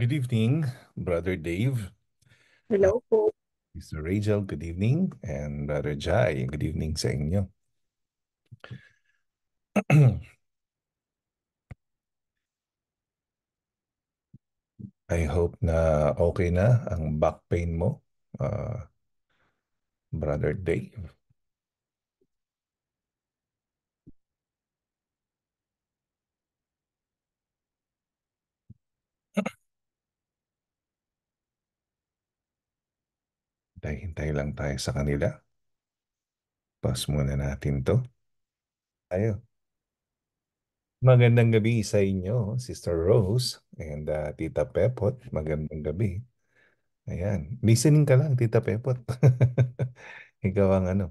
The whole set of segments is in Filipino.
Good evening, Brother Dave. Hello uh, po. Mr. Rachel, good evening. And Brother Jai, good evening sa inyo. I hope na okay na ang back pain mo, uh, Brother Dave. Hintay-hintay lang tayo sa kanila. Pause muna natin to. Tayo. Magandang gabi sa inyo, Sister Rose and uh, Tita Pepot. Magandang gabi. Ayan. Listening ka lang, Tita Pepot. Ikaw ang ano.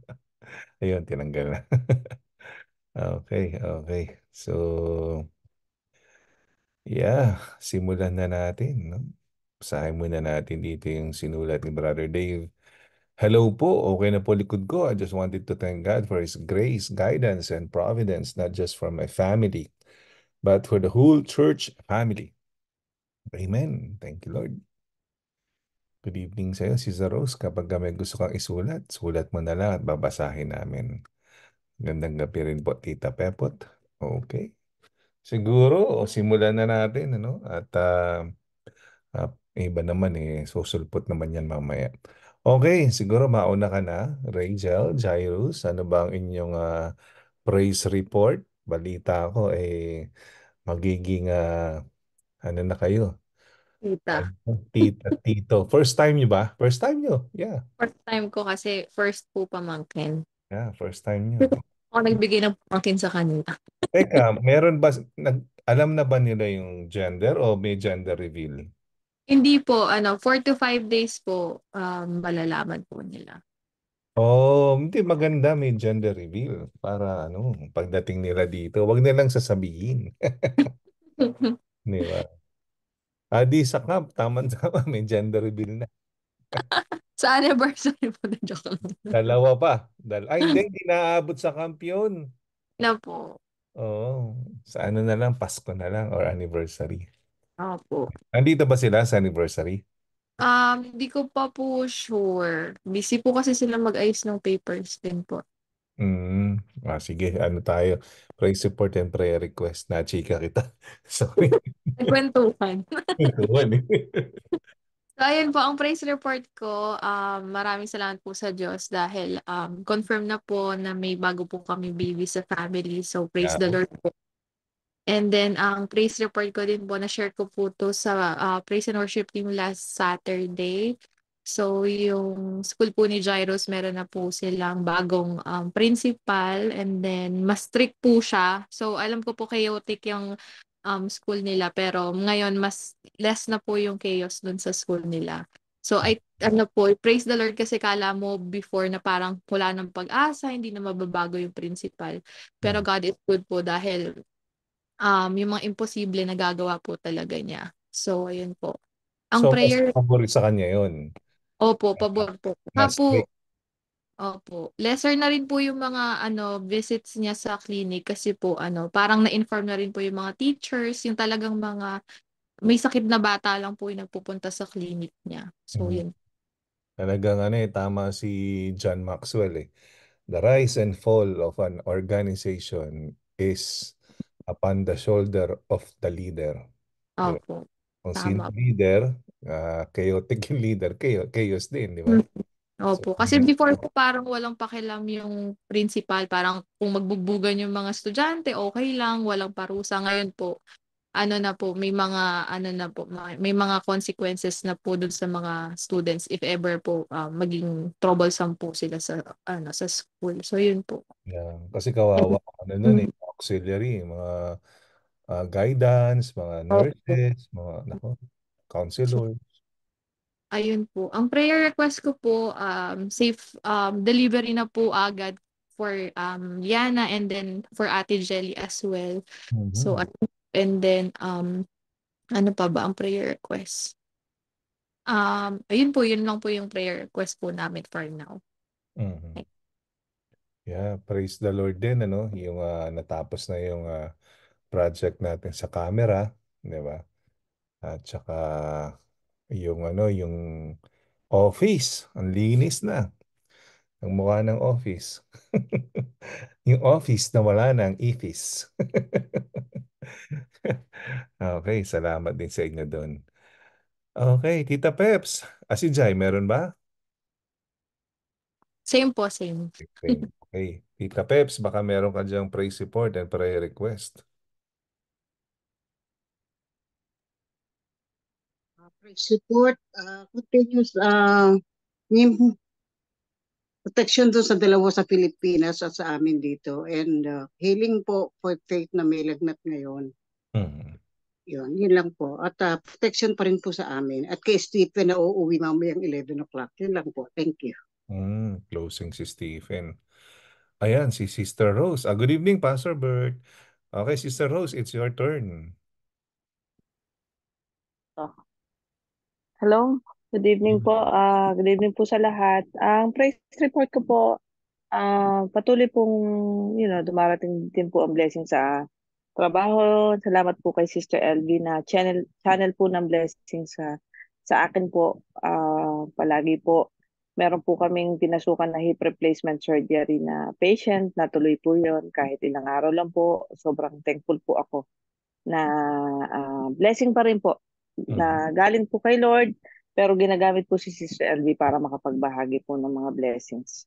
Ayun, tinanggal na. okay, okay. So, yeah, simulan na natin. No? Basahin muna natin dito yung sinulat ni Brother Dave. Hello po, okay na po likod ko. I just wanted to thank God for His grace, guidance, and providence, not just for my family, but for the whole church family. Amen. Thank you, Lord. Good evening sa'yo, Sister Rose. Kapag may gusto kang isulat, sulat mo na lang at babasahin namin. Gandang gabi rin po, Tita Pepot. Okay. Siguro, simulan na natin. Ano? At uh, Uh, iba naman eh, susulpot naman yan mamaya. Okay, siguro mauna ka na, Rachel, Jairus. Ano ba ang inyong uh, praise report? Balita ko eh, magiging uh, ano na kayo? Tita. Ano Tita, tito. First time nyo ba? First time nyo, yeah. First time ko kasi first po pamangkin. Yeah, first time nyo. Ako nagbigay ng pamangkin sa kanila. Teka, meron ba, nag, alam na ba nila yung gender o may gender reveal? Hindi po, ano, 4 to 5 days po um, malalaman po nila. Oh, hindi maganda may gender reveal para ano, pagdating nila dito, wag na lang sasabihin. Di ba? Ah, sa camp, sakap, tama-tama, may gender reveal na. sa anniversary po, na joke lang. Dalawa pa. Dal Ay, hindi, hindi naaabot sa camp yun. Na po. Oh, sa ano na lang, Pasko na lang or anniversary. Opo. Nandito ba sila sa anniversary? Um, hindi ko pa po sure. Busy po kasi sila mag-ayos ng papers din po. Mm. Ah, sige, ano tayo? Pray support and prayer request na chika kita. Sorry. Nagkwentuhan. Kwentuhan eh. So, ayun po, ang praise report ko, um, maraming salamat po sa Diyos dahil um, confirm na po na may bago po kami baby sa family. So, praise the Lord po. And then, ang praise report ko din po, na-share ko po to sa uh, praise and worship team last Saturday. So, yung school po ni Jairus, meron na po silang bagong um, principal and then mas strict po siya. So, alam ko po chaotic yung um, school nila pero ngayon mas less na po yung chaos dun sa school nila. So, I, ano po, praise the Lord kasi kala mo before na parang wala ng pag-asa, hindi na mababago yung principal. Pero hmm. God is good po dahil um, yung mga imposible na gagawa po talaga niya. So, ayun po. Ang so, prayer... favorite sa kanya yun. Opo, pabor po. Kapo, Opo. Lesser na rin po yung mga ano visits niya sa clinic kasi po ano parang na-inform na rin po yung mga teachers, yung talagang mga may sakit na bata lang po yung nagpupunta sa clinic niya. So mm-hmm. yun. Talagang ano eh, tama si John Maxwell eh. The rise and fall of an organization is upon the shoulder of the leader. Opo. Kung sino leader, ah, chaotic yung leader, chao- chaos din, di ba? Mm. Opo. So, Kasi before po parang walang pakialam yung principal. Parang kung magbubugan yung mga estudyante, okay lang, walang parusa. Ngayon po, ano na po, may mga ano na po, may mga consequences na po dun sa mga students if ever po uh, maging troublesome po sila sa ano sa school. So yun po. Yeah, kasi kawawa ano nun eh, auxiliary, mga uh, guidance, mga nurses, mga nako, counselors. Ayun po. Ang prayer request ko po um safe um delivery na po agad for um Yana and then for Ate Jelly as well. Mm-hmm. So at And then, um, ano pa ba ang prayer request? Um, ayun po, yun lang po yung prayer request po namin for now. Mm-hmm. Okay. Yeah, praise the Lord din, ano? Yung uh, natapos na yung uh, project natin sa camera, di ba? At saka yung ano, yung office, ang linis na. Ang mukha ng office. yung office na wala na ang ifis. Okay, salamat din sa inyo doon. Okay, Tita Peps. Ah, si Jai, meron ba? Same po, same. Okay. okay. Tita Peps, baka meron ka diyang praise support and prayer request. Uh, praise support, uh, ah, continuous uh, protection doon sa dalawa sa Pilipinas at sa amin dito. And uh, healing po for faith na may lagnat ngayon. Mm. Yun, yun lang po. At uh, protection pa rin po sa amin. At kay Stephen na uuwi mamayang 11 o'clock. Yun lang po. Thank you. Mm, closing si Stephen. Ayan, si Sister Rose. Ah, good evening, Pastor Bert. Okay, Sister Rose, it's your turn. Oh. Hello, good evening po. Uh, good evening po sa lahat. Ang praise report ko po, uh, patuloy pong you know, dumarating din po ang blessing sa trabaho. Salamat po kay Sister LV na channel, channel po ng blessing sa, sa akin po. Uh, palagi po meron po kaming pinasukan na hip replacement surgery na patient. Natuloy po yon kahit ilang araw lang po. Sobrang thankful po ako na uh, blessing pa rin po na mm-hmm. galing po kay Lord pero ginagamit po si Sister LV para makapagbahagi po ng mga blessings.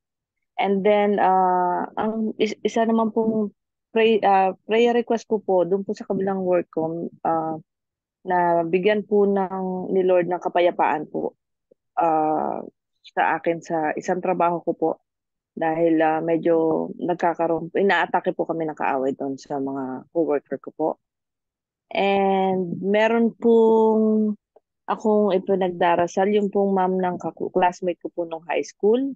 And then, uh, ang isa naman pong pray, uh, prayer request ko po doon po sa kabilang work ko uh, na bigyan po ng ni Lord ng kapayapaan po uh, sa akin sa isang trabaho ko po dahil uh, medyo nagkakaroon inaatake po kami ng kaaway doon sa mga coworker ko po. And meron pong akong ipinagdarasal yung pong ma'am ng classmate ko po nung high school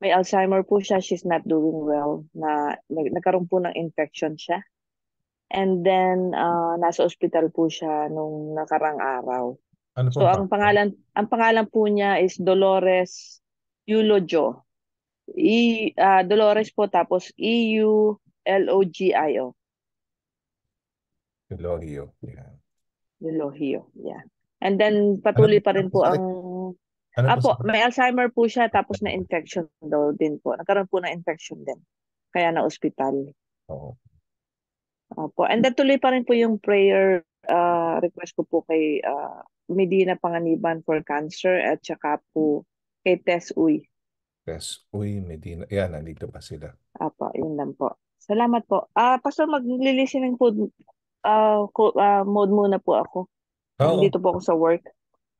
may Alzheimer po siya, she's not doing well, na nag, nagkaroon po ng infection siya. And then, uh, nasa ospital po siya nung nakarang araw. Ano so, ang pangalan, ang pangalan po niya is Dolores Eulogio. E, uh, Dolores po, tapos E-U-L-O-G-I-O. Eulogio, yeah. Eulogio, yeah. And then, ano patuloy ano, pa rin po ang ano Apo, po, may Alzheimer po siya tapos na infection daw din po. Nagkaroon po ng infection din. Kaya na ospital. Oo. Apo. And then tuloy pa rin po yung prayer uh, request ko po kay uh, Medina Panganiban for cancer at saka po kay Tess Uy. Tess Uy, Medina. Yan, nandito pa sila. Apo, yun lang po. Salamat po. Ah, uh, Pastor, maglilistening po uh, uh, mode muna po ako. Oo. Nandito po ako sa work.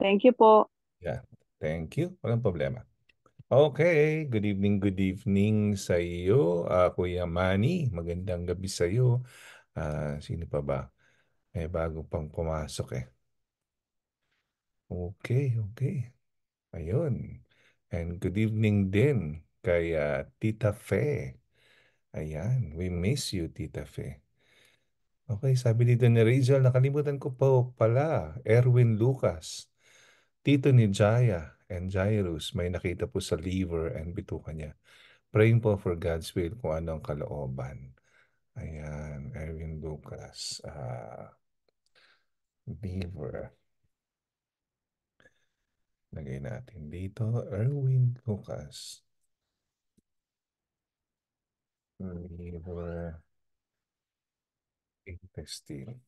Thank you po. Yeah. Thank you. Walang problema. Okay, good evening, good evening sa iyo, uh, Kuya Manny. Magandang gabi sa iyo. Uh, sino pa ba? May bago pang pumasok eh. Okay, okay. Ayun. And good evening din kay uh, Tita Fe. Ayan, we miss you, Tita Fe. Okay, sabi dito ni Rachel, nakalimutan ko pa pala, Erwin Lucas. Tito ni Jaya and Jairus may nakita po sa liver and bituka niya. Praying po for God's will kung ano ang kalooban. Ayan, Erwin Lucas. Uh, liver. Lagay natin dito, Erwin Lucas. Liver. Intestine.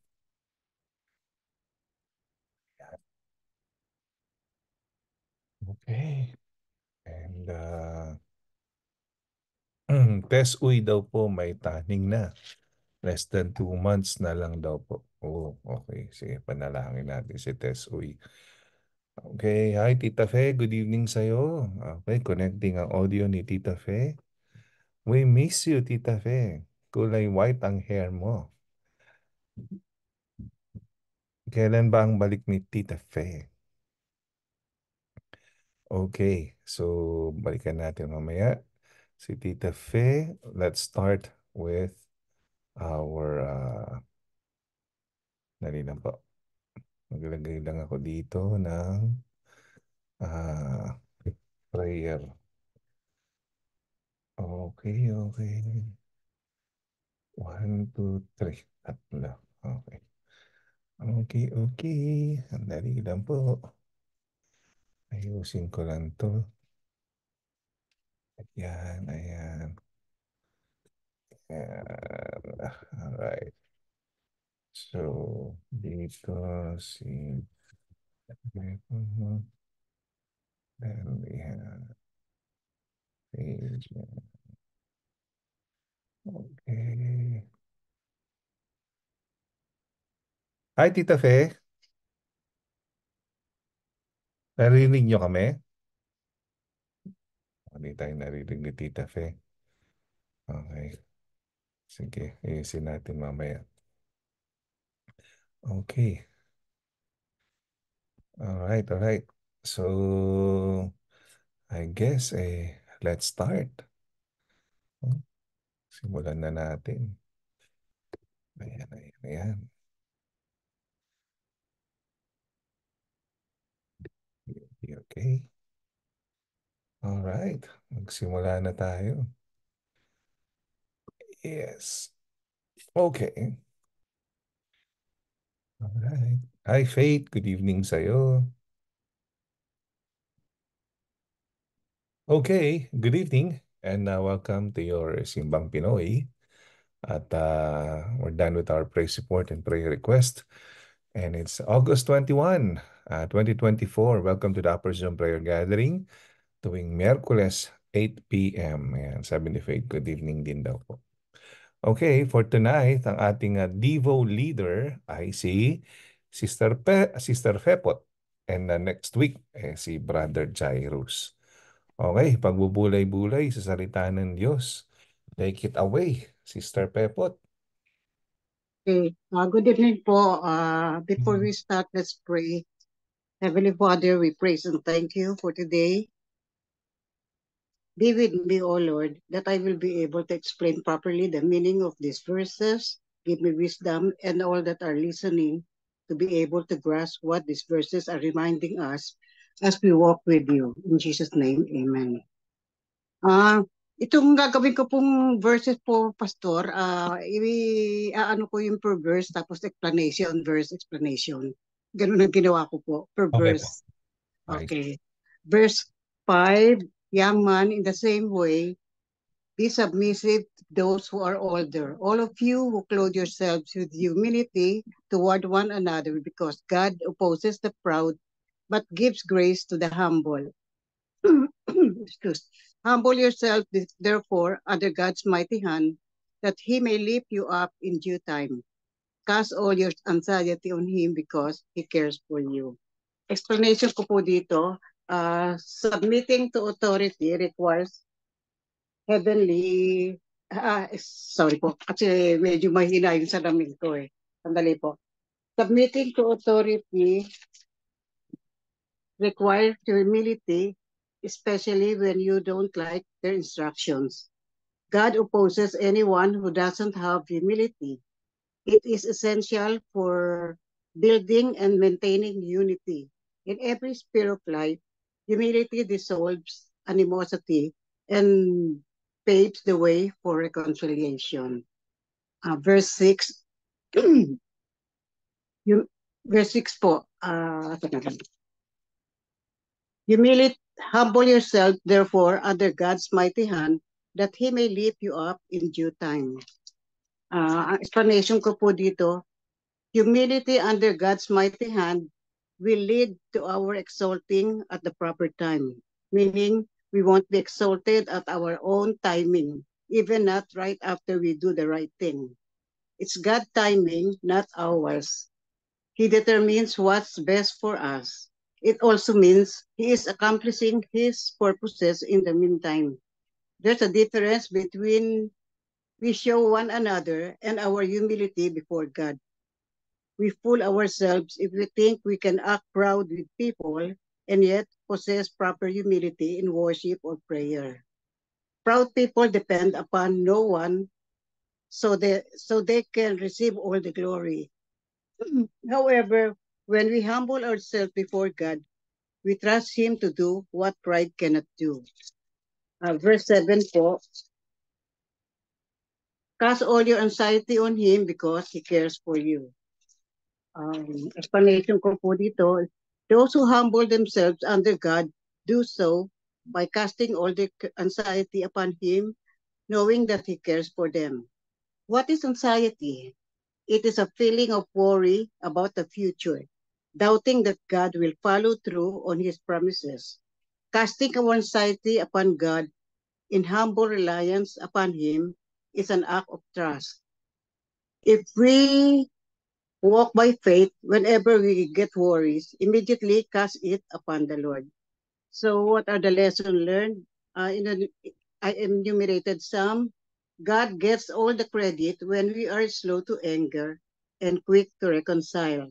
Okay. And uh, mm, test uy daw po may tanning na. Less than two months na lang daw po. Oh, okay. Sige, panalangin natin si test Uy. Okay. Hi, Tita Fe. Good evening sa'yo. Okay, connecting ang audio ni Tita Fe. We miss you, Tita Fe. Kulay white ang hair mo. Kailan ba ang balik ni Tita Fe? Okay, so balikan natin mamaya. Si Tita Fe, let's start with our... Uh, ah, dali po. Maglagay lang ako dito ng uh, prayer. Okay, okay. One, two, three. Tatlo. Okay. Okay, okay. Sandali lang po. Ayusin oh, ko lang to. Ayan, ayan. ayan. Alright. So, dito si... Then we have page. Okay. Hi, Tita Fe. Narinig nyo kami? Hindi tayo narinig ni Tita Fe. Okay. Sige, ayusin natin mamaya. Okay. Alright, alright. So, I guess eh, let's start. Hmm, simulan na natin. Ayan, ayan, ayan. Okay. All right. Magsimula na tayo. Yes. Okay. All right. Hi, Faith. Good evening sa'yo. Okay. Good evening. And uh, welcome to your Simbang Pinoy. At uh, we're done with our prayer support and prayer request. And it's August 21 uh, ah, 2024. Welcome to the Upper Zoom Prayer Gathering tuwing Merkules 8 p.m. Ayan, sabi ni Faith, good evening din daw po. Okay, for tonight, ang ating uh, Devo leader ay si Sister, Pe Sister Fepot. And uh, next week, eh, si Brother Jairus. Okay, pagbubulay-bulay sa salita ng Diyos. Take it away, Sister Pepot. Okay. Uh, good evening po. Uh, before mm-hmm. we start, let's pray. Heavenly Father, we praise and thank you for today. Be with me, O Lord, that I will be able to explain properly the meaning of these verses. Give me wisdom and all that are listening to be able to grasp what these verses are reminding us as we walk with you. In Jesus' name, Amen. Ah, uh, itong gagawin ko pong verses po, Pastor, uh, i- ano ko yung per verse, tapos explanation, verse explanation ganun ang ginawa ko po per okay verse. Po. Okay. Verse 5, young man, in the same way, be submissive to those who are older. All of you who clothe yourselves with humility toward one another because God opposes the proud but gives grace to the humble. Excuse. Humble yourself, therefore, under God's mighty hand that he may lift you up in due time. Cast all your anxiety on Him because He cares for you. Explanation ko po dito, uh, submitting to authority requires heavenly, uh, sorry po, kasi medyo mahina yung salamin ko eh. Sandali po. Submitting to authority requires humility, especially when you don't like their instructions. God opposes anyone who doesn't have humility. It is essential for building and maintaining unity. In every sphere of life, humility dissolves animosity and paves the way for reconciliation. Uh, verse 6, you, verse 6 po, uh, Humility, humble yourself, therefore, under God's mighty hand, that He may lift you up in due time. Uh, ang explanation ko po dito, humility under God's mighty hand will lead to our exalting at the proper time. Meaning, we won't be exalted at our own timing, even not right after we do the right thing. It's God's timing, not ours. He determines what's best for us. It also means He is accomplishing His purposes in the meantime. There's a difference between we show one another and our humility before God. We fool ourselves if we think we can act proud with people and yet possess proper humility in worship or prayer. Proud people depend upon no one so they, so they can receive all the glory. However, when we humble ourselves before God, we trust Him to do what pride cannot do. Uh, verse 7 po, Cast all your anxiety on Him because He cares for you. Um, explanation ko po dito, those who humble themselves under God do so by casting all their anxiety upon Him, knowing that He cares for them. What is anxiety? It is a feeling of worry about the future, doubting that God will follow through on His promises. Casting our anxiety upon God in humble reliance upon Him is an act of trust. If we walk by faith, whenever we get worries, immediately cast it upon the Lord. So what are the lessons learned? Uh, in a, I enumerated some. God gets all the credit when we are slow to anger and quick to reconcile.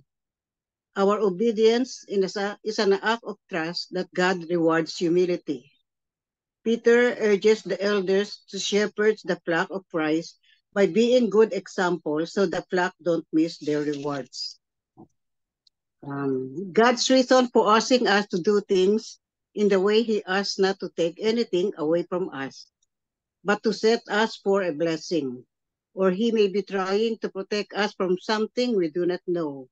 Our obedience is an act of trust that God rewards humility. Peter urges the elders to shepherd the flock of Christ by being good examples so the flock don't miss their rewards. Um, God's reason for asking us to do things in the way he asks not to take anything away from us, but to set us for a blessing. Or he may be trying to protect us from something we do not know.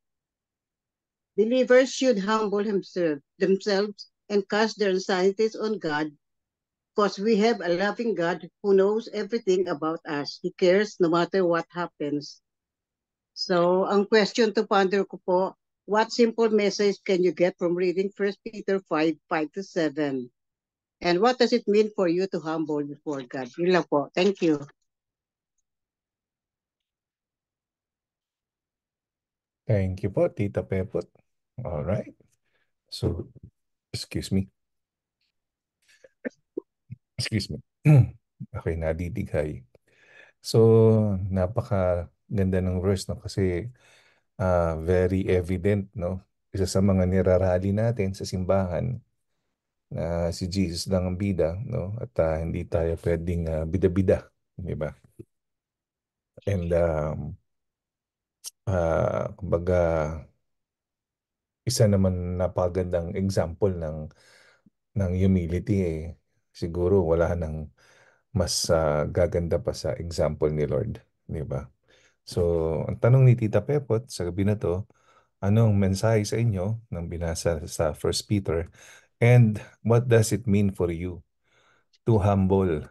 Believers should humble himself, themselves and cast their anxieties on God because we have a loving God who knows everything about us. He cares no matter what happens. So, ang question to ponder ko po, what simple message can you get from reading 1 Peter 5, 5 to 7? And what does it mean for you to humble before God? Yun lang po. Thank you. Thank you po, Tita Pepot. All right. So, excuse me. Excuse me. Hmm. okay, nadidighay. So, napaka ganda ng verse no kasi uh, very evident no isa sa mga nirarali natin sa simbahan na uh, si Jesus lang ang bida no at uh, hindi tayo pwedeng uh, bida-bida di ba and um uh, kumbaga isa naman napagandang example ng ng humility eh siguro wala nang mas uh, gaganda pa sa example ni Lord, di ba? So, ang tanong ni Tita Pepot sa gabi na to, anong mensahe sa inyo ng binasa sa 1 Peter and what does it mean for you to humble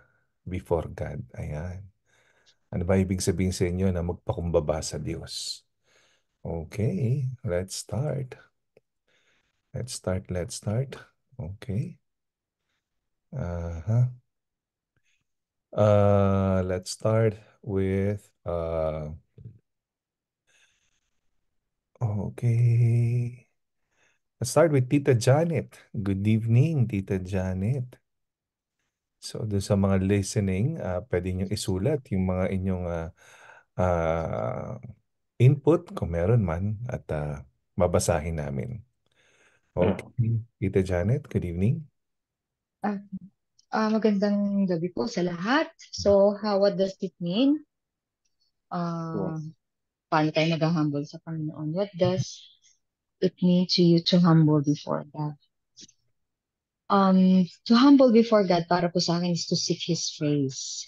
before God? Ayan. Ano ba ibig sabihin sa inyo na magpakumbaba sa Diyos? Okay, let's start. Let's start, let's start. Okay. Uh-huh. Uh, let's start with uh okay. Let's start with Tita Janet. Good evening, Tita Janet. So doon sa mga listening, uh, pwede niyo isulat yung mga inyong uh, uh, input kung meron man at uh, babasahin namin. Okay. Mm. Tita Janet, good evening. Ah, ah, magandang gabi po sa lahat. So, how what does it mean? Ah, Yes. paano tayo nag-humble sa Panginoon? What does it mean to you to humble before God? Um, to humble before God para po sa akin is to seek His face.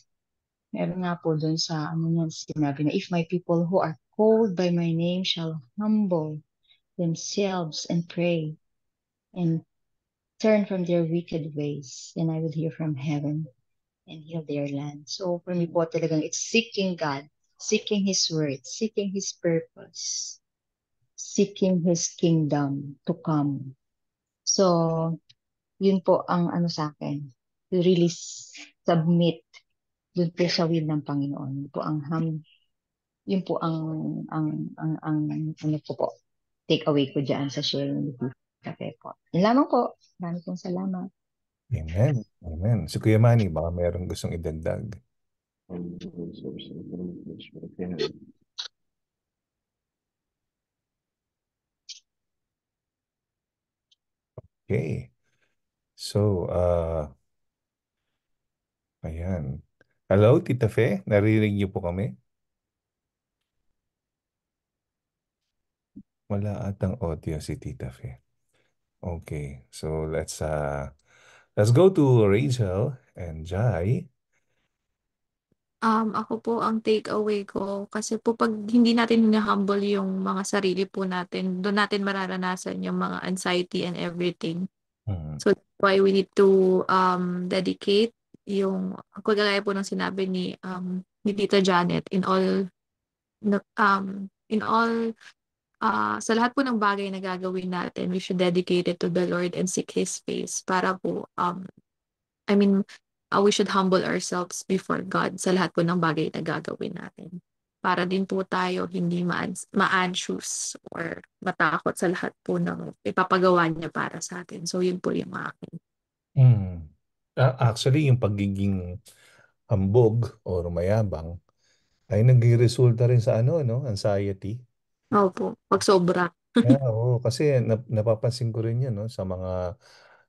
Meron nga po dun sa ano niyan sinabi na if my people who are called by my name shall humble themselves and pray and turn from their wicked ways, and I will hear from heaven and heal their land. So for me po talagang it's seeking God, seeking His Word, seeking His purpose, seeking His kingdom to come. So, yun po ang ano sa akin, to really submit dun po sa will ng Panginoon. Yun po ang ham, yun po ang, ang, ang, ang ano po po, take away ko dyan sa sharing with you kape po. Yun lamang po. Marami pong salamat. Amen. Amen. Si Kuya Manny, baka mayroong gustong idagdag. Okay. So, uh, ayan. Hello, Tita Fe. Naririnig niyo po kami? Wala atang audio si Tita Fe. Okay, so let's uh let's go to Rachel and Jai. Um, ako po ang take away ko kasi po pag hindi natin na-humble yung mga sarili po natin, doon natin mararanasan yung mga anxiety and everything. Mhm. So that's why we need to um, dedicate yung, kagaya po ng sinabi ni, um, ni Tita Janet, in all, um, in all uh, sa lahat po ng bagay na gagawin natin, we should dedicate it to the Lord and seek His face para po, um, I mean, uh, we should humble ourselves before God sa lahat po ng bagay na gagawin natin. Para din po tayo hindi ma-anxious or matakot sa lahat po ng ipapagawa niya para sa atin. So yun po yung akin. Mm. Uh, actually, yung pagiging hambog or mayabang ay resulta rin sa ano, no? anxiety Opo, 'pag sobra. Ah, oo, kasi nap napapansin ko rin 'yan 'no, sa mga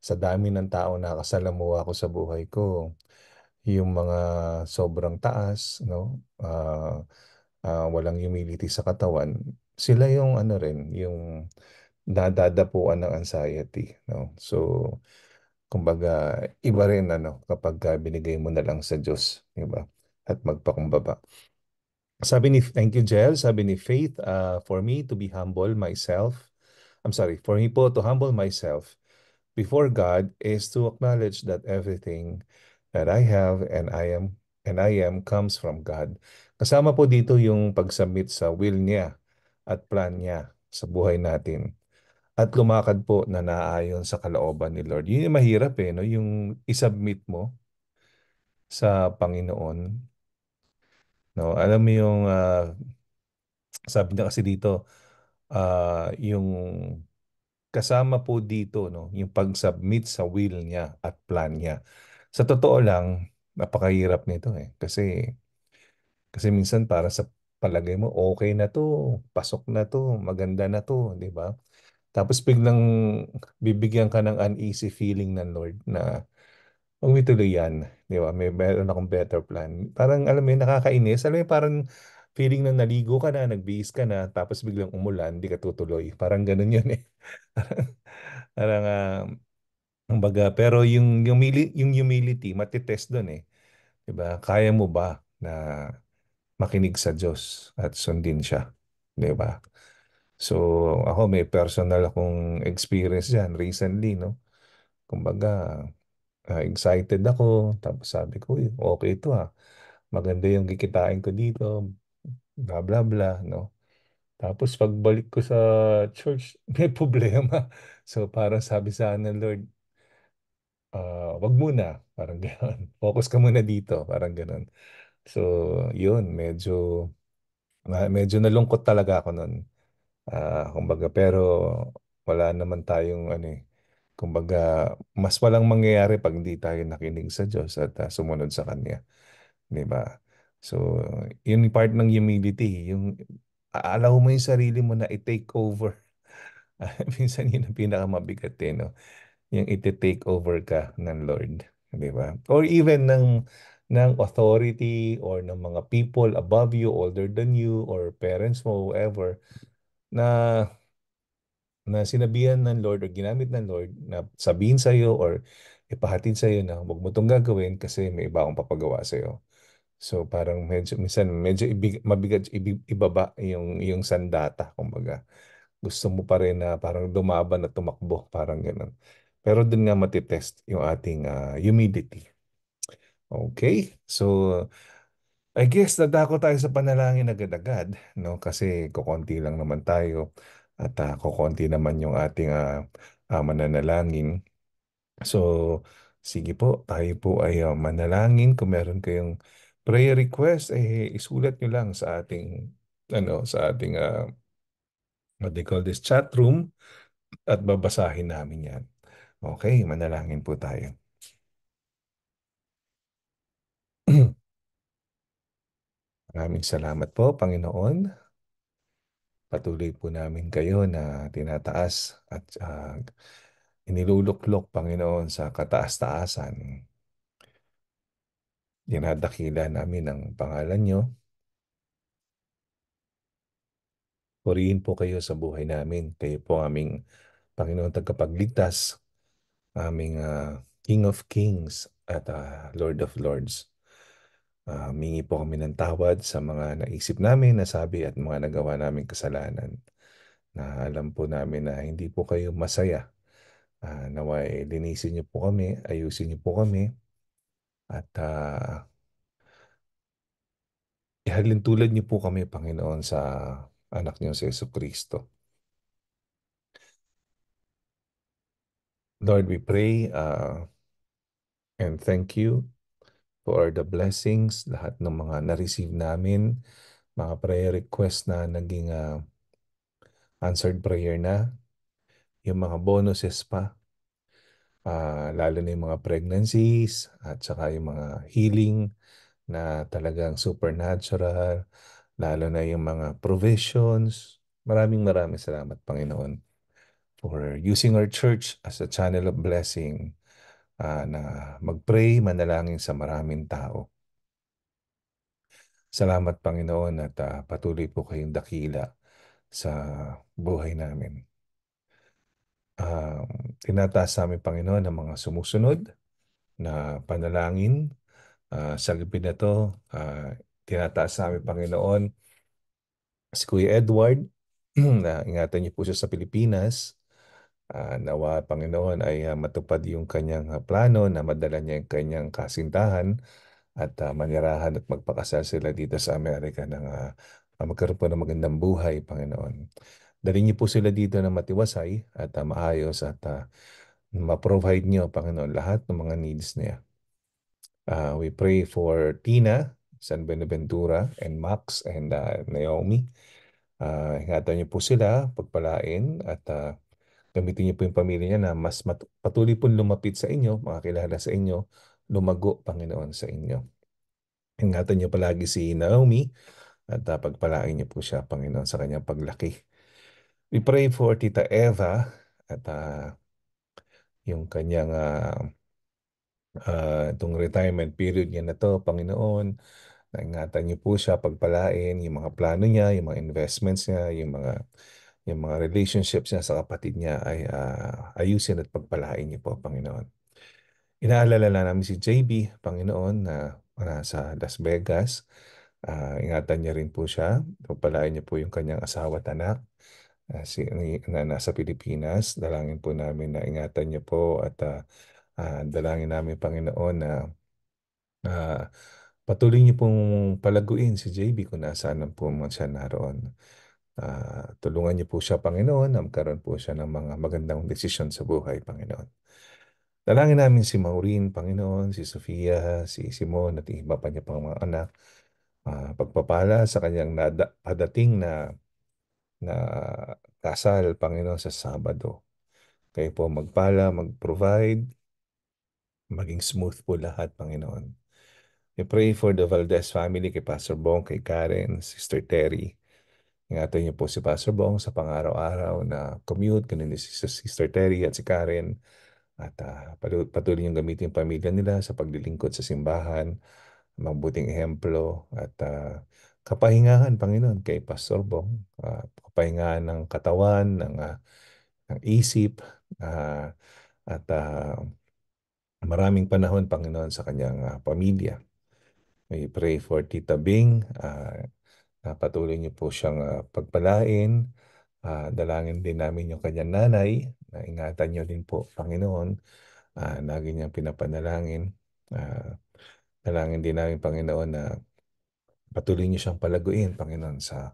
sa dami ng tao na nakasalamuha ko sa buhay ko, yung mga sobrang taas 'no, ah, ah, walang humility sa katawan, sila yung ano rin, yung nadadapuan ng anxiety 'no. So, kumbaga iba rin ano, kapag binigay mo na lang sa Diyos, 'di ba, at magpakumbaba. Sabi ni, thank you Jel, sabi ni Faith, uh, for me to be humble myself, I'm sorry, for me po to humble myself before God is to acknowledge that everything that I have and I am and I am comes from God. Kasama po dito yung pagsubmit sa will niya at plan niya sa buhay natin. At lumakad po na naayon sa kalooban ni Lord. Yun yung mahirap eh, no? yung isubmit mo sa Panginoon No, alam mo yung ah, sabi na kasi dito, uh, yung kasama po dito no, yung pag-submit sa will niya at plan niya. Sa totoo lang, napakahirap nito eh kasi kasi minsan para sa palagay mo okay na to, pasok na to, maganda na to, 'di ba? Tapos biglang bibigyan ka ng uneasy feeling ng Lord na Huwag may 'di ba? May meron akong better plan. Parang alam mo nakakainis. Alam mo parang feeling na naligo ka na, nagbihis ka na, tapos biglang umulan, di ka tutuloy. Parang ganun 'yun eh. Parang, parang ah, pero yung, yung, yung humility, matitest doon eh. 'Di ba? Kaya mo ba na makinig sa Diyos at sundin siya? 'Di ba? So, ako may personal akong experience diyan recently, no? Kumbaga, ah, excited ako. Tapos sabi ko, "Uy, okay ito ah. Maganda yung kikitain ko dito. Bla bla bla, no? Tapos pagbalik ko sa church, may problema. So parang sabi sa akin Lord, ah, wag muna, parang gano'n. Focus ka muna dito, parang gano'n. So, yun, medyo, medyo nalungkot talaga ako nun. Ah, kumbaga, pero wala naman tayong ano eh, Kumbaga, mas walang mangyayari pag hindi tayo nakinig sa Diyos at uh, sumunod sa Kanya. Di ba? So, yun yung part ng humility. Yung aalaw mo yung sarili mo na i-take over. Minsan yun ang pinakamabigat eh, no? Yung i-take over ka ng Lord. Di ba? Or even ng ng authority or ng mga people above you, older than you, or parents mo, whoever, na na sinabihan ng Lord or ginamit ng Lord na sabihin sa iyo or ipahatid sa iyo na huwag mo itong gagawin kasi may iba akong papagawa sa iyo. So parang medyo minsan medyo ibig, mabigat ibig, ibaba yung yung sandata kumbaga. Gusto mo pa rin na parang lumaban at tumakbo parang ganun. Pero dun nga matitest yung ating uh, ah, humidity. Okay? So I guess nadako tayo sa panalangin agad-agad no kasi kukonti lang naman tayo at uh, ah, kukonti naman yung ating uh, uh, mananalangin. So, sige po, tayo po ay uh, manalangin. Kung meron kayong prayer request, eh, isulat nyo lang sa ating, ano, sa ating, uh, what they call this, chat room at babasahin namin yan. Okay, manalangin po tayo. Maraming salamat po, Panginoon, Patuloy po namin kayo na tinataas at uh, iniluluklok, Panginoon, sa kataas-taasan. Dinadakila namin ang pangalan nyo. Purihin po kayo sa buhay namin. Kayo po aming Panginoon tagapagligtas, aming uh, King of Kings at uh, Lord of Lords. Uh, ah, mingi po kami ng tawad sa mga naisip namin, nasabi at mga nagawa naming kasalanan na alam po namin na hindi po kayo masaya. Uh, nawa eh, linisin niyo po kami, ayusin niyo po kami at uh, ah, ihalin tulad niyo po kami Panginoon sa anak niyo si Yesu Kristo. Lord, we pray uh, and thank you for the blessings, lahat ng mga na-receive namin, mga prayer request na naging uh, answered prayer na, yung mga bonuses pa, uh, lalo na yung mga pregnancies at saka yung mga healing na talagang supernatural, lalo na yung mga provisions. Maraming maraming salamat Panginoon for using our church as a channel of blessing uh, na magpray, manalangin sa maraming tao. Salamat Panginoon at uh, patuloy po kayong dakila sa buhay namin. Uh, tinataas namin Panginoon ang mga sumusunod na panalangin uh, sa gabi na to. Uh, tinataas namin Panginoon si Kuya Edward na ingatan niyo po siya sa Pilipinas Uh, nawa Panginoon ay uh, matupad yung kanyang uh, plano na madala niya yung kanyang kasintahan at uh, manirahan at magpakasal sila dito sa Amerika ng uh, magkaroon po ng magandang buhay, Panginoon. Dali niyo po sila dito na matiwasay at uh, maayos at uh, ma-provide niyo, Panginoon, lahat ng mga needs niya. Uh, we pray for Tina, San Benaventura, and Max, and uh, Naomi. Uh, ingatan niyo po sila, pagpalain, at uh, Gamitin niyo po yung pamilya niya na mas mat- patuloy po lumapit sa inyo, makakilala sa inyo, lumago, Panginoon, sa inyo. Ingatan niyo palagi si Naomi at uh, pagpalain niyo po siya, Panginoon, sa kanyang paglaki. We pray for Tita Eva at uh, yung kanyang uh, uh, itong retirement period niya na to, Panginoon. Naingatan niyo po siya, pagpalain, yung mga plano niya, yung mga investments niya, yung mga yung mga relationships niya sa kapatid niya ay uh, ayusin at pagpalain niyo po, Panginoon. Inaalala lang namin si JB, Panginoon, na uh, nasa Las Vegas. Uh, ingatan niya rin po siya. Pagpalain niyo po yung kanyang asawa at anak uh, si, na nasa Pilipinas. Dalangin po namin na ingatan niyo po at uh, uh, dalangin namin, Panginoon, na uh, patuloy niyo pong palaguin si JB kung nasaan po man siya naroon. Uh, tulungan niyo po siya, Panginoon, na magkaroon po siya ng mga magandang desisyon sa buhay, Panginoon. Dalangin namin si Maureen, Panginoon, si Sofia, si Simon, at iba pa niya pang mga anak. Uh, pagpapala sa kanyang nada, padating na, na kasal, Panginoon, sa Sabado. Kayo po magpala, mag-provide, maging smooth po lahat, Panginoon. We pray for the Valdez family, kay Pastor Bong, kay Karen, Sister Terry, Ingatan niyo po si Pastor Bong sa pang-araw-araw na commute, ganun din si Sister Terry at si Karen. At uh, patuloy niyong gamitin yung pamilya nila sa paglilingkod sa simbahan, mabuting ehemplo at uh, kapahingahan, Panginoon, kay Pastor Bong. Uh, kapahingahan ng katawan, ng, uh, ng isip, uh, at uh, maraming panahon, Panginoon, sa kanyang uh, pamilya. We pray for Tita Bing, uh, Uh, patuloy niyo po siyang uh, pagpalain. Uh, dalangin din namin yung kanyang nanay. Na ingatan niyo din po, Panginoon. Uh, lagi niyang pinapanalangin. Uh, dalangin din namin, Panginoon, na patuloy niyo siyang palaguin, Panginoon, sa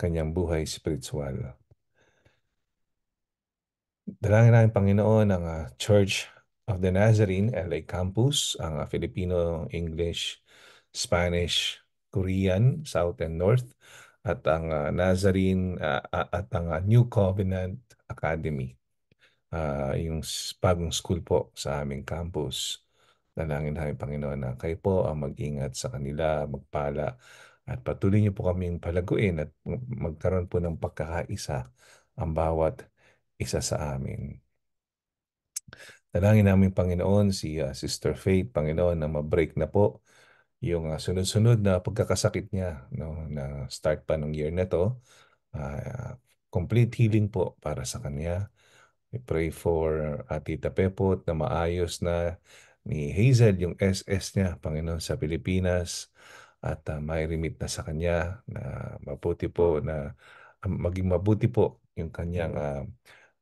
kanyang buhay spiritual. Dalangin namin, Panginoon, ang uh, Church of the Nazarene, LA Campus, ang uh, Filipino, English, Spanish, Korean, South and North, at ang uh, Nazarene uh, at ang uh, New Covenant Academy. Uh, yung bagong school po sa aming campus. Dalangin namin Panginoon na kayo po ang mag-ingat sa kanila, magpala, at patuloy niyo po kaming palaguin at magkaroon po ng pagkakaisa ang bawat isa sa amin. Dalangin namin Panginoon si uh, Sister Faith, Panginoon na mabreak na po yung uh, sunod-sunod na pagkakasakit niya no na start pa ng year na to uh, complete healing po para sa kanya I pray for Atita ah, Pepot na maayos na ni Hazel yung SS niya Panginoon sa Pilipinas at uh, may remit na sa kanya na mabuti po na maging mabuti po yung kanyang uh,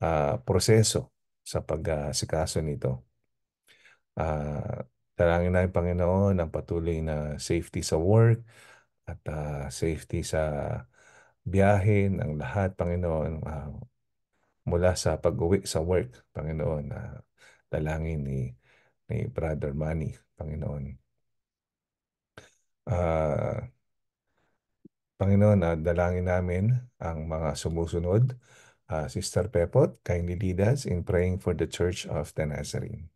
uh, proseso sa pag uh, nito. Uh, Dalangin namin Panginoon ang patuloy na safety sa work at uh, safety sa biyahe ng lahat Panginoon uh, mula sa pag-uwi sa work Panginoon na uh, dalangin ni ni Brother Manny Panginoon. Uh, Panginoon, uh, dalangin namin ang mga sumusunod. Uh, Sister Pepot, kindly lead us in praying for the Church of the Nazarene.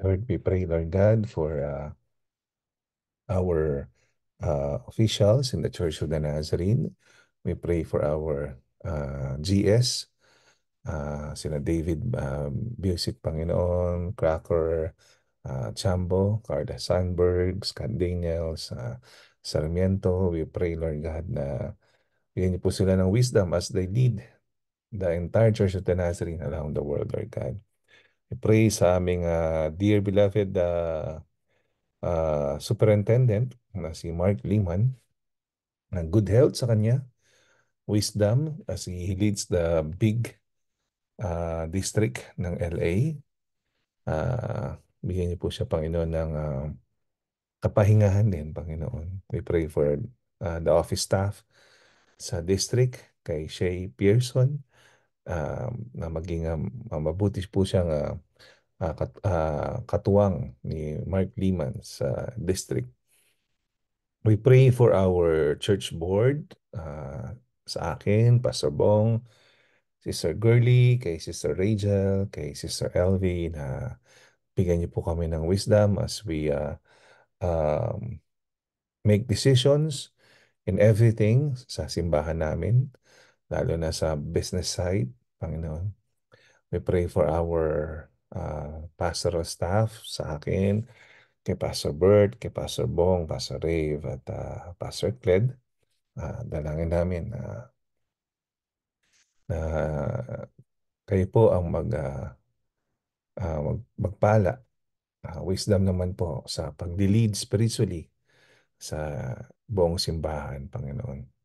Lord, we pray, Lord God, for uh, our uh, officials in the Church of the Nazarene. We pray for our uh, GS, uh, sina David uh, um, Busic Panginoon, Cracker, uh, Chambo, Carda Sandberg, Scott Daniels, uh, Sarmiento. We pray, Lord God, na bigyan niyo po sila ng wisdom as they lead the entire Church of the Nazarene around the world, Lord God. I pray sa aming uh, dear beloved uh, uh, superintendent na si Mark Lehman ng good health sa kanya, wisdom as he leads the big uh, district ng LA. Uh, bigyan niyo po siya, Panginoon, ng uh, kapahingahan din, Panginoon. We pray for uh, the office staff sa district, kay Shay Pearson, Um, na maging uh, mabuti po siyang uh, kat, uh, katuwang ni Mark Lehman sa district. We pray for our church board, uh, sa akin, Pastor Bong, Sister Girly, kay Sister Rachel, kay Sister Elvie na bigyan niyo po kami ng wisdom as we uh, um, make decisions in everything sa simbahan namin, lalo na sa business side, Panginoon. We pray for our uh, pastoral staff sa akin, kay Pastor Bird, kay Pastor Bong, Pastor Rave, at uh, Pastor Cled. Uh, dalangin namin na uh, na kayo po ang mag, uh, uh, mag magpala uh, wisdom naman po sa pagdi-lead spiritually sa buong simbahan, Panginoon.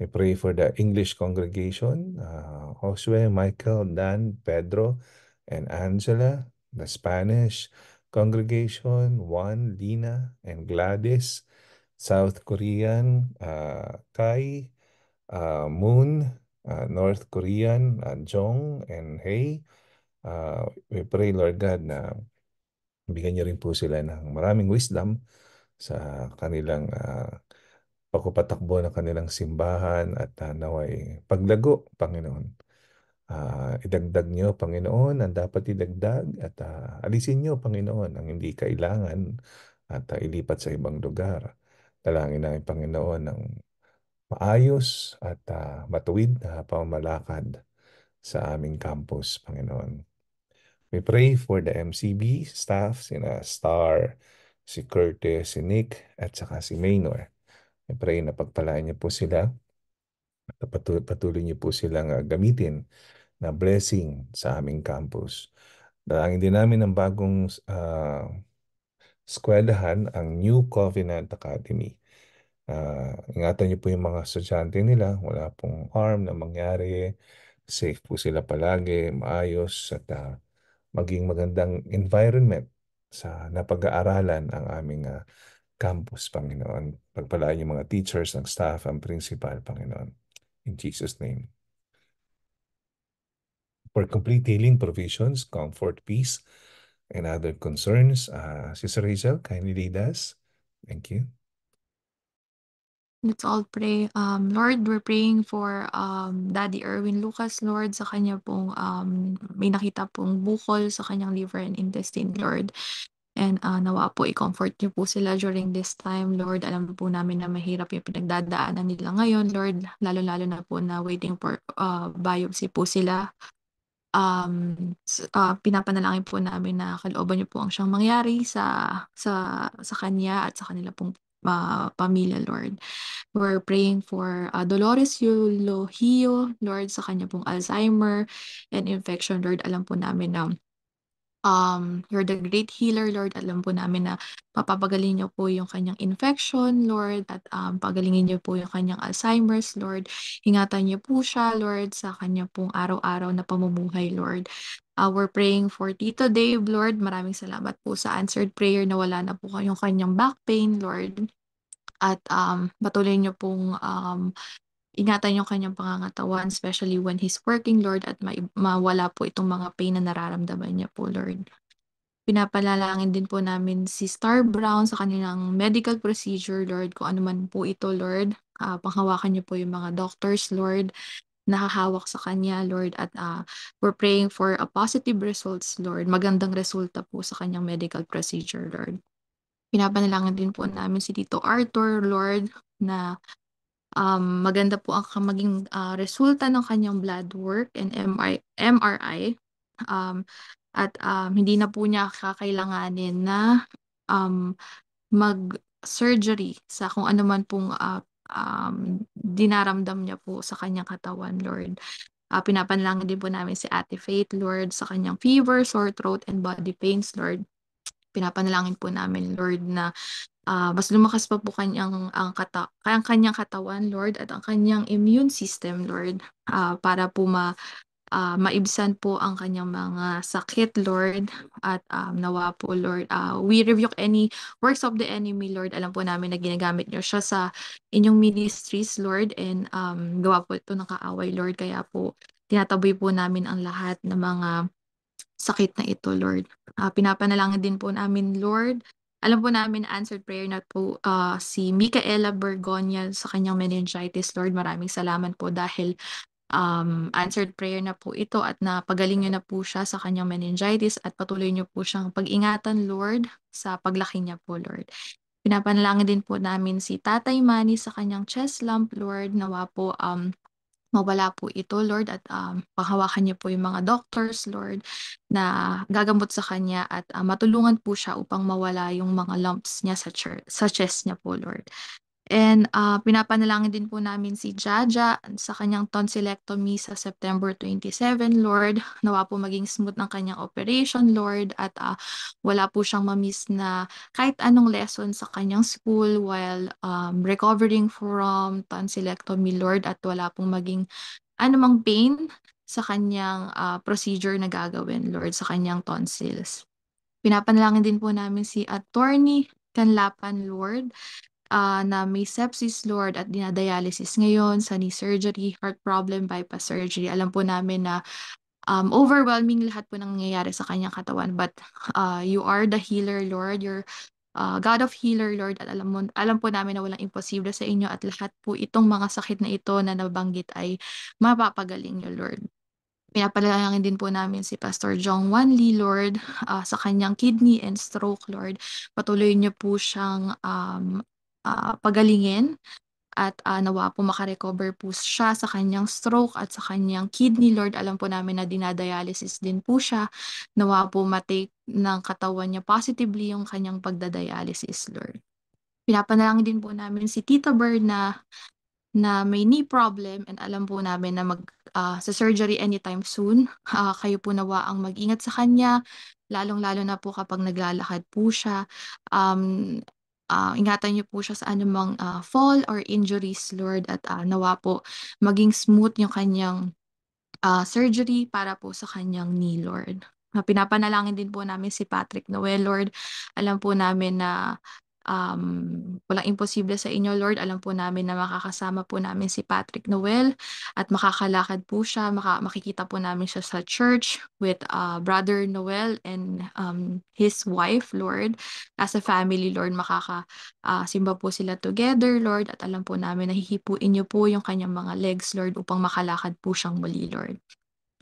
We pray for the English congregation, uh, Josue, Michael, Dan, Pedro, and Angela, the Spanish congregation, Juan, Lina, and Gladys, South Korean, uh, Kai, uh, Moon, uh, North Korean, uh, Jong, and Hey. Uh, we pray, Lord God, na bigyan niyo rin po sila ng maraming wisdom sa kanilang uh, pagpapatakbo ng kanilang simbahan at uh, naway paglago, Panginoon. Uh, idagdag niyo, Panginoon, ang dapat idagdag at uh, alisin niyo, Panginoon, ang hindi kailangan at uh, ilipat sa ibang lugar. Dalangin namin, Panginoon, ng maayos at uh, matuwid na pamamalakad sa aming campus, Panginoon. We pray for the MCB staff, sina Star, si Curtis, si Nick, at saka si Maynor. I eh, pray na pagpalaan niyo po sila at patuloy niyo po silang ah, gamitin na blessing sa aming campus. Dalangin din namin ang bagong uh, ah, skwelahan, ang New Covenant Academy. Uh, ingatan niyo po yung mga estudyante nila, wala pong harm na mangyari, safe po sila palagi, maayos at uh, maging magandang environment sa napag-aaralan ang aming uh, campus, Panginoon. Pagpalaan yung mga teachers, ang staff, ang principal, Panginoon. In Jesus' name. For complete healing provisions, comfort, peace, and other concerns, uh, Sister Hazel, kindly lead us. Thank you. Let's all pray. Um, Lord, we're praying for um, Daddy Erwin Lucas, Lord, sa kanya pong um, may nakita pong bukol sa kanyang liver and intestine, Lord. And uh, nawa po i-comfort niyo po sila during this time, Lord. Alam po namin na mahirap yung pinagdadaanan nila ngayon, Lord. Lalo-lalo na po na waiting for uh, biopsy po sila. Um, uh, pinapanalangin po namin na kalooban niyo po ang siyang mangyari sa, sa, sa kanya at sa kanila pong uh, pamilya, Lord. We're praying for uh, Dolores Yulohio, Lord, sa kanya pong Alzheimer and infection, Lord. Alam po namin na Um, you're the great healer, Lord. Alam po namin na papapagaling niyo po yung kanyang infection, Lord, at um, pagalingin niyo po yung kanyang Alzheimer's, Lord. Hingatan niyo po siya, Lord, sa kanya pong araw-araw na pamumuhay, Lord. Uh, we're praying for Tito Dave, Lord. Maraming salamat po sa answered prayer na wala na po kayong kanyang back pain, Lord at um, patuloy niyo pong um, ingatan yung kanyang pangangatawan, especially when he's working, Lord, at ma- mawala po itong mga pain na nararamdaman niya po, Lord. Pinapalalangin din po namin si Star Brown sa kanilang medical procedure, Lord, kung ano man po ito, Lord. Uh, panghawakan niyo po yung mga doctors, Lord, nakahawak sa kanya, Lord, at uh, we're praying for a positive results, Lord. Magandang resulta po sa kanyang medical procedure, Lord. Pinapanalangin din po namin si Tito Arthur, Lord, na Um, maganda po ang maging uh, resulta ng kanyang blood work and MRI, MRI. Um, at um, hindi na po niya kakailanganin na um, mag-surgery sa kung ano man pong uh, um, dinaramdam niya po sa kanyang katawan, Lord. Uh, ah, pinapanlangin din po namin si Ate Faith, Lord, sa kanyang fever, sore throat, and body pains, Lord. Pinapanalangin po namin, Lord, na Ah, mas lumakas pa po kanyang ang kata ang kanyang katawan, Lord, at ang kanyang immune system, Lord, ah, para po ma ah, maibsan po ang kanyang mga sakit, Lord. At um, nawa po, Lord, ah, we rebuke any works of the enemy, Lord. Alam po namin na ginagamit niyo siya sa inyong ministries, Lord. And um, gawa po ito ng kaaway, Lord. Kaya po, tinataboy po namin ang lahat ng mga sakit na ito, Lord. Ah, pinapanalangin din po namin, Lord, alam po namin answered prayer na po uh, si Micaela Bergonia sa kanyang meningitis. Lord, maraming salamat po dahil um, answered prayer na po ito at napagaling niyo na po siya sa kanyang meningitis at patuloy niyo po siyang pag-ingatan, Lord, sa paglaki niya po, Lord. Pinapanalangin din po namin si Tatay Manny sa kanyang chest lump, Lord, nawa po um, mawala po ito, Lord, at um, panghawakan niyo po yung mga doctors, Lord, na gagamot sa kanya at uh, matulungan po siya upang mawala yung mga lumps niya sa, church, sa chest niya po, Lord. And ah, pinapanalangin din po namin si Jaja sa kanyang tonsillectomy sa September 27, Lord. Nawa po maging smooth ang kanyang operation, Lord. At ah, wala po siyang mamiss na kahit anong lesson sa kanyang school while um, recovering from tonsillectomy, Lord. At wala pong maging anumang pain sa kanyang ah, procedure na gagawin, Lord, sa kanyang tonsils. Pinapanalangin din po namin si Attorney Kanlapan, Lord, uh, na may sepsis, Lord, at dinadialysis ngayon, sa knee surgery, heart problem, bypass surgery. Alam po namin na um, overwhelming lahat po nangyayari sa kanyang katawan. But uh, you are the healer, Lord. You're uh, God of healer, Lord. At alam, mo, alam po namin na walang imposible sa inyo at lahat po itong mga sakit na ito na nabanggit ay mapapagaling niyo, Lord. Pinapalalangin din po namin si Pastor Jong Wan Lee, Lord, uh, sa kanyang kidney and stroke, Lord. Patuloy niyo po siyang um, uh, pagalingin at uh, nawa po makarecover po siya sa kanyang stroke at sa kanyang kidney. Lord, alam po namin na dinadialysis din po siya. Nawa po matake ng katawan niya positively yung kanyang pagdadialysis, Lord. Pinapanalangin din po namin si Tita Bird na na may knee problem and alam po namin na mag uh, sa surgery anytime soon. Uh, kayo po nawa ang mag-ingat sa kanya, lalong-lalo na po kapag naglalakad po siya. Um, ah, ingatan niyo po siya sa anumang ah, fall or injuries, Lord, at ah, nawa po maging smooth yung kanyang ah, surgery para po sa kanyang knee, Lord. Ah, Pinapanalangin din po namin si Patrick Noel, Lord. Alam po namin na Um, walang imposible sa inyo, Lord. Alam po namin na makakasama po namin si Patrick Noel at makakalakad po siya, maka makikita po namin siya sa church with uh, Brother Noel and um, his wife, Lord. As a family, Lord, makakasimba uh, po sila together, Lord. At alam po namin na hihipuin niyo po yung kanyang mga legs, Lord, upang makalakad po siyang muli, Lord.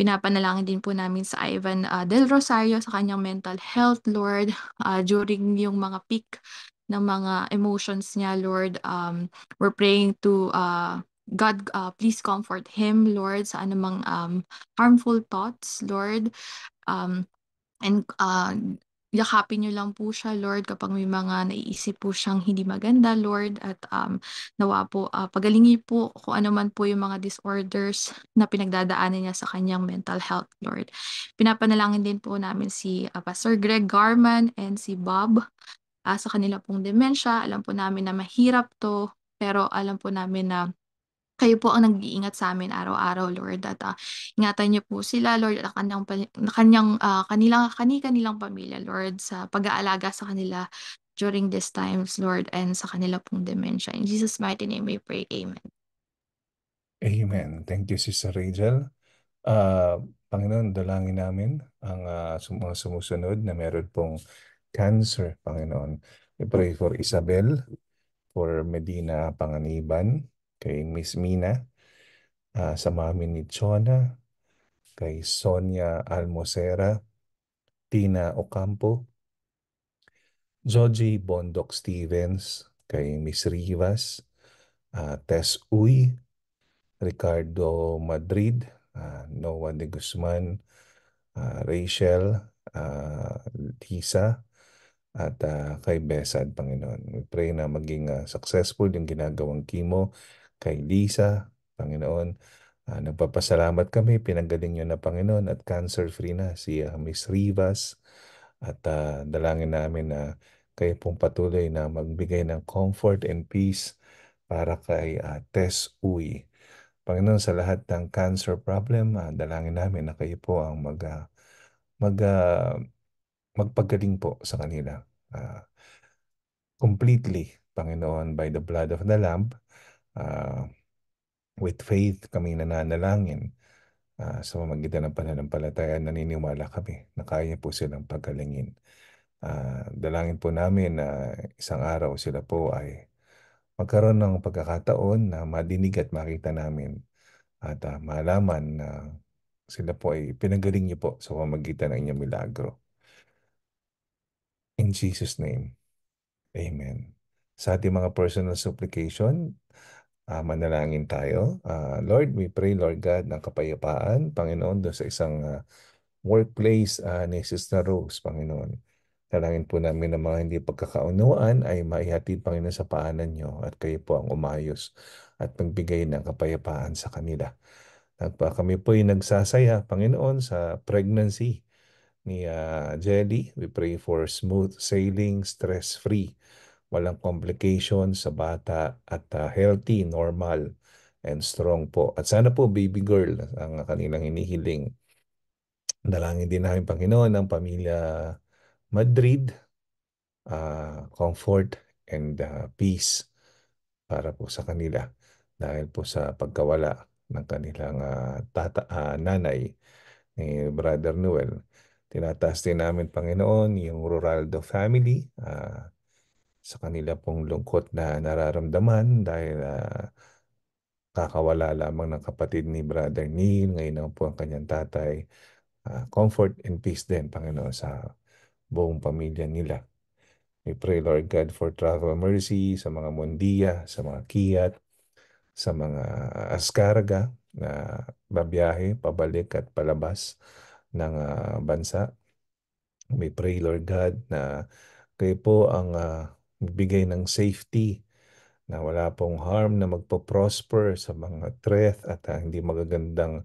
Pinapanalangin din po namin sa Ivan uh, Del Rosario sa kanyang mental health, Lord, uh, during yung mga peak ng mga emotions niya, Lord. Um, we're praying to uh, God, uh, please comfort him, Lord, sa anumang um, harmful thoughts, Lord. Um, and uh, yakapin niyo lang po siya, Lord, kapag may mga naiisip po siyang hindi maganda, Lord. At um, nawa po, uh, pagalingin po kung ano man po yung mga disorders na pinagdadaanan niya sa kanyang mental health, Lord. Pinapanalangin din po namin si uh, Pastor Greg Garman and si Bob uh, sa kanila pong demensya. Alam po namin na mahirap to, pero alam po namin na kayo po ang nag-iingat sa amin araw-araw, Lord. At uh, ingatan niyo po sila, Lord, at kanyang, kanyang, uh, kanilang, kanilang pamilya, Lord, sa pag-aalaga sa kanila during this times, Lord, and sa kanila pong dementia. In Jesus' mighty name we pray. Amen. Amen. Thank you, Sister Rachel. Uh, Panginoon, dalangin namin ang uh, sum- sumusunod na meron pong cancer, Panginoon. We pray for Isabel, for Medina Panganiban, kay Miss Mina, uh, sa mami ni Chona, kay Sonia Almosera, Tina Ocampo, Joji Bondoc Stevens, kay Miss Rivas, uh, Tess Uy, Ricardo Madrid, uh, Noah de Guzman, uh, Rachel, uh, Lisa, at uh, kay Besad, Panginoon. We pray na maging uh, successful yung ginagawang chemo kay Lisa, Panginoon. Uh, nagpapasalamat kami, pinanggaling nyo na Panginoon at cancer-free na si uh, Miss Rivas. At uh, dalangin namin na kayo pong patuloy na magbigay ng comfort and peace para kay uh, Tess Uy. Panginoon, sa lahat ng cancer problem, uh, dalangin namin na kayo po ang mag, uh, mag uh, magpagaling po sa kanila. Uh, completely, Panginoon, by the blood of the Lamb, uh, with faith kami nananalangin uh, sa mamagitan ng pananampalataya, naniniwala kami na kaya po silang pagalingin. Uh, dalangin po namin na isang araw sila po ay magkaroon ng pagkakataon na madinig at makita namin at uh, malaman na sila po ay pinagaling niyo po sa pamagitan ng inyong milagro. In Jesus' name. Amen. Sa ating mga personal supplication, uh, manalangin tayo. Uh, Lord, we pray, Lord God, ng kapayapaan, Panginoon, doon sa isang uh, workplace uh, ni Sister Rose, Panginoon. Dalangin po namin ng mga hindi pagkakaunawaan ay maihatid, Panginoon, sa paanan nyo at kayo po ang umayos at magbigay ng kapayapaan sa kanila. At kami po ay nagsasaya, Panginoon, sa pregnancy ni uh, Jelly. We pray for smooth sailing, stress-free, walang complications sa bata at uh, healthy, normal, and strong po. At sana po baby girl ang kanilang hinihiling. Dalangin din namin Panginoon ng pamilya Madrid, uh, comfort and uh, peace para po sa kanila dahil po sa pagkawala ng kanilang uh, tata, uh, nanay ni Brother Noel. Tinataas din namin, Panginoon, yung Ruraldo family uh, sa kanila pong lungkot na nararamdaman dahil uh, kakawala lamang ng kapatid ni Brother Neil, ngayon po ang kanyang tatay. Uh, comfort and peace din, Panginoon, sa buong pamilya nila. We pray, Lord God, for travel mercy sa mga Mondia, sa mga Kiat, sa mga Askarga na babiyahe, pabalik at palabas ng uh, bansa. We pray, Lord God, na kayo po ang uh, ah, bigay ng safety na wala pong harm na magpo-prosper sa mga threat at uh, hindi magagandang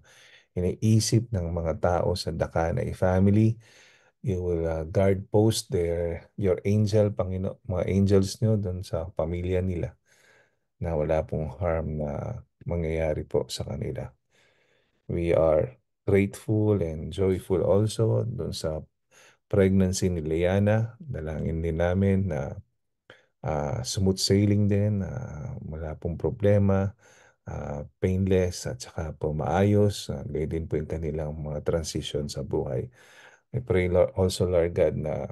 iniisip ng mga tao sa Dakana family. You will uh, guard post their, your angel, Pangino, mga angels nyo doon sa pamilya nila na wala pong harm na mangyayari po sa kanila. We are grateful and joyful also doon sa pregnancy ni Liana. Dalangin din namin na uh, smooth sailing din, uh, wala pong problema, uh, painless at saka po maayos. Uh, ah, gaya din po yung kanilang mga transition sa buhay. I pray also Lord God na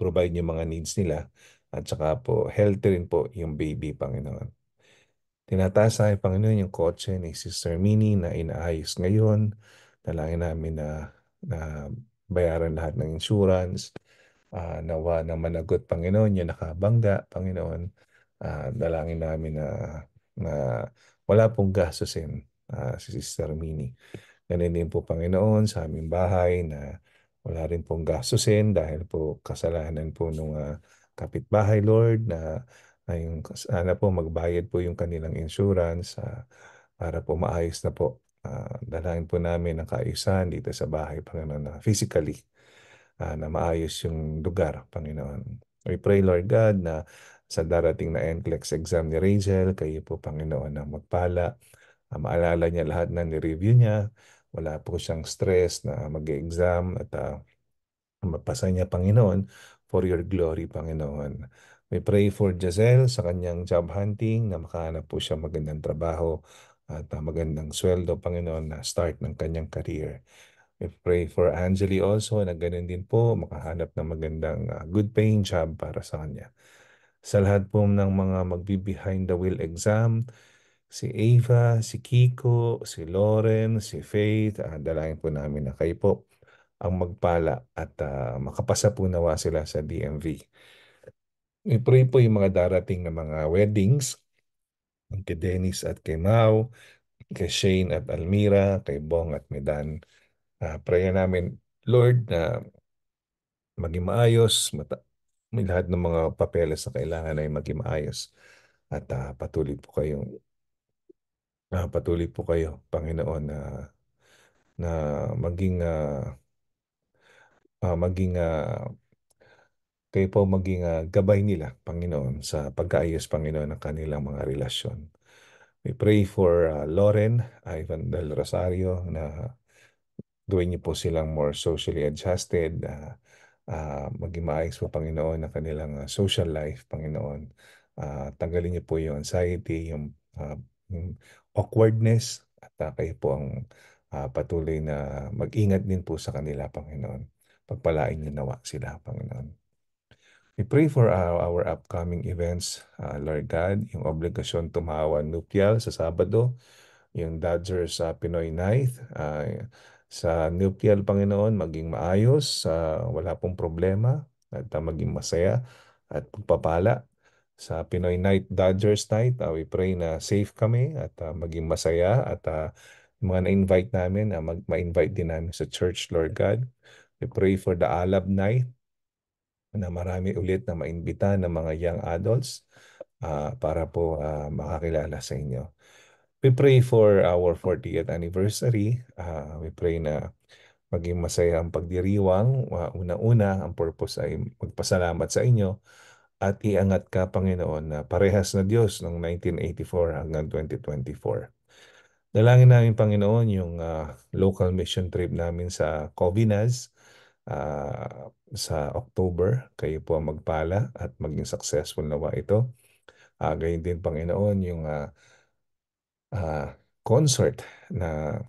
provide yung mga needs nila at saka po healthy rin po yung baby Panginoon. Tinatasa ay Panginoon yung kotse ni Sister Minnie na inaayos ngayon. Dalangin namin na, na bayaran lahat ng insurance. Uh, nawa na managot Panginoon yung nakabangga Panginoon. Uh, dalangin namin na, na wala pong gastusin uh, si Sister Minnie. Ganun din po Panginoon sa aming bahay na wala rin pong gastusin dahil po kasalanan po nung uh, kapitbahay Lord na ay yung, sana po magbayad po yung kanilang insurance uh, para po maayos na po uh, ah, dalahin po namin ang kaayusan dito sa bahay, Panginoon, na physically uh, na maayos yung lugar, Panginoon. We pray, Lord God, na sa darating na NCLEX exam ni Rachel, kayo po, Panginoon, na magpala. Uh, maalala niya lahat ng ni-review niya. Wala po siyang stress na mag-exam at uh, mapasa niya, Panginoon, for your glory, Panginoon. We pray for Giselle sa kanyang job hunting na makahanap po siya magandang trabaho at ah, magandang sweldo, Panginoon, na start ng kanyang career. We pray for Angeli also na ganun din po makahanap ng magandang uh, good paying job para sa kanya. Sa lahat po ng mga magbi-behind the wheel exam, si Ava, si Kiko, si Lauren, si Faith, uh, dalangin po namin na kayo po ang magpala at uh, makapasa po nawa sila sa DMV. I-pray po yung mga darating na mga weddings, kay Dennis at kay Mau, kay Shane at Almira, kay Bong at Medan. Uh, prayer namin, Lord, na maging maayos, mata- lahat ng mga papeles na kailangan ay maging maayos. At uh, patuloy po kayong uh, patuloy po kayo, Panginoon, na uh, na maging uh, uh, maging uh, kayo po maging uh, gabay nila, Panginoon, sa pag-aayos, Panginoon, ng kanilang mga relasyon. We pray for uh, Lauren, Ivan Del Rosario, na gawin niyo po silang more socially adjusted, uh, uh, maging maayos po, Panginoon, ng kanilang uh, social life, Panginoon. Uh, tanggalin niyo po yung anxiety, yung, uh, yung awkwardness, at uh, kayo po ang uh, patuloy na mag-ingat din po sa kanila, Panginoon. Pagpalain niyo nawa sila, Panginoon. We pray for our, our upcoming events, uh, Lord God, yung obligasyon tumawa nuptial sa Sabado, yung Dodgers sa uh, Pinoy Ninth, uh, sa nuptial Panginoon, maging maayos, uh, wala pong problema, at uh, maging masaya at pagpapala. Sa Pinoy Night, Dodgers Night, uh, we pray na safe kami at uh, maging masaya at uh, mga na-invite namin, uh, mag- ma-invite din namin sa church, Lord God. We pray for the Alab Night, na marami ulit na maimbita ng mga young adults uh, para po uh, makakilala sa inyo. We pray for our 40th anniversary. Uh, we pray na maging masaya ang pagdiriwang. Uh, Una-una, ang purpose ay magpasalamat sa inyo at iangat ka, Panginoon, na parehas na Diyos noong 1984 hanggang 2024. Dalangin namin, Panginoon, yung uh, local mission trip namin sa Covinas uh, sa October. Kayo po ang magpala at maging successful nawa ito. Uh, gayon din Panginoon yung uh, uh, concert na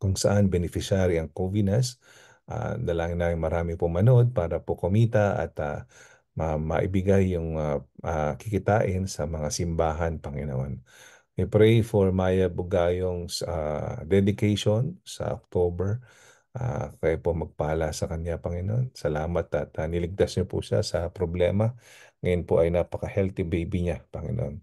kung saan beneficiary ang Covinas. Uh, dalangin namin marami manood para po kumita at uh, ma maibigay yung uh, uh, kikitain sa mga simbahan, Panginoon. We pray for Maya Bugayong's uh, dedication sa October Uh, kayo po magpala sa kanya, Panginoon. Salamat at uh, niligtas niyo po siya sa problema. Ngayon po ay napaka-healthy baby niya, Panginoon.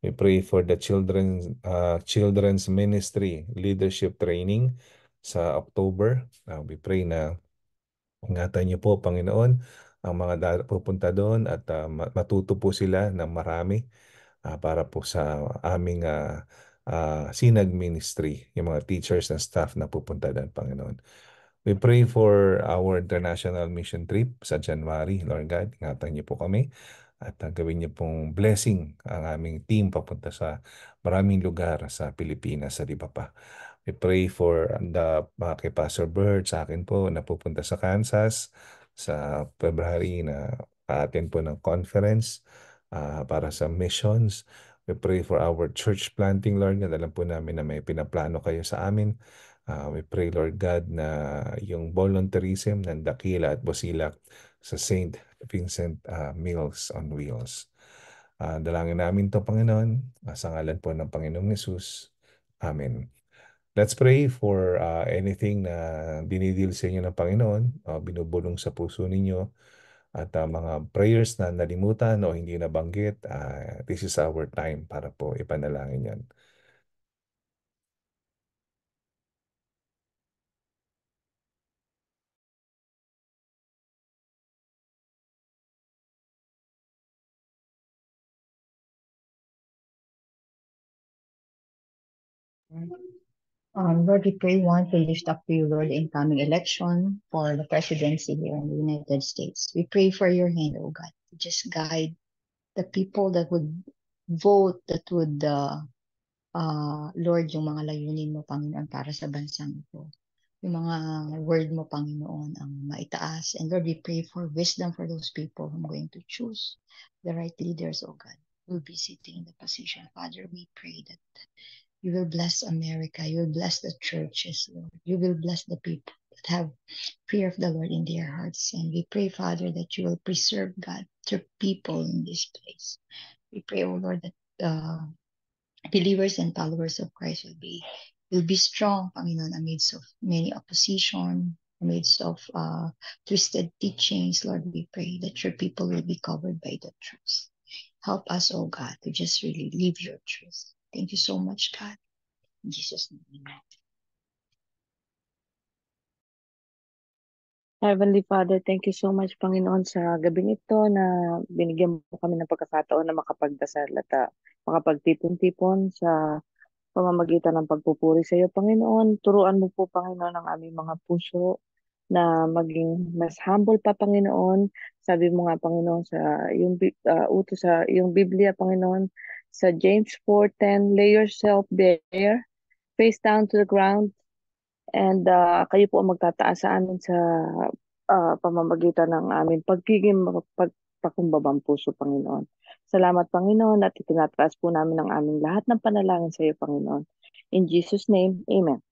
We pray for the children, uh, children's ministry leadership training sa October. Uh, we pray na ingatan niyo po, Panginoon, ang mga pupunta doon at uh, matuto po sila ng marami uh, para po sa aming uh, uh, ah, sinag ministry, yung mga teachers and staff na pupunta doon, Panginoon. We pray for our international mission trip sa January, Lord God. Ingatan niyo po kami at uh, gawin niyo pong blessing ang aming team papunta sa maraming lugar sa Pilipinas sa iba pa. We pray for the uh, kay Pastor Bird sa akin po na pupunta sa Kansas sa February na atin po ng conference uh, para sa missions. We pray for our church planting, Lord God. Alam po namin na may pinaplano kayo sa amin. Uh, we pray, Lord God, na yung volunteerism ng dakila at bosilak sa St. Vincent uh, Mills on Wheels. Uh, dalangin namin to Panginoon, uh, sa ngalan po ng Panginoong Yesus. Amen. Let's pray for uh, anything na dinidil sa inyo ng Panginoon, uh, binubulong sa puso ninyo, at uh, mga prayers na nalimutan o hindi nabanggit, uh, this is our time para po ipanalangin yan. Um, Lord, we pray one to lift up for you, Lord, the incoming election for the presidency here in the United States. We pray for your hand, oh God. Just guide the people that would vote, that would, uh, uh, Lord, yung mga layunin mo, Panginoon, para sa bansang ito. Yung mga word mo, Panginoon, ang maitaas. And Lord, we pray for wisdom for those people who are going to choose the right leaders, oh God, who will be sitting in the position. Father, we pray that You will bless America. You will bless the churches, Lord. You will bless the people that have fear of the Lord in their hearts. And we pray, Father, that you will preserve, God, your people in this place. We pray, O oh Lord, that uh, believers and followers of Christ will be will be strong, Panginoon, amidst of many opposition, amidst of uh, twisted teachings. Lord, we pray that your people will be covered by the truth. Help us, O oh God, to just really live your truth. Thank you so much, God. In Jesus' name, amen. Heavenly Father, thank you so much, Panginoon, sa gabi nito na binigyan mo kami ng pagkakataon na makapagdasal at ah, makapagtipon-tipon sa pamamagitan ng pagpupuri sa iyo, Panginoon. Turuan mo po, Panginoon, ang aming mga puso na maging mas humble pa, Panginoon. Sabi mo nga, Panginoon, sa yung uh, ah, utos sa yung Biblia, Panginoon, So James 4.10, lay yourself there, face down to the ground, and uh, kayo po ang magtataas sa amin sa uh, pamamagitan ng amin pagiging pagpakumbabang puso, Panginoon. Salamat, Panginoon, at itinataas po namin ang aming lahat ng panalangin sa iyo, Panginoon. In Jesus' name, Amen.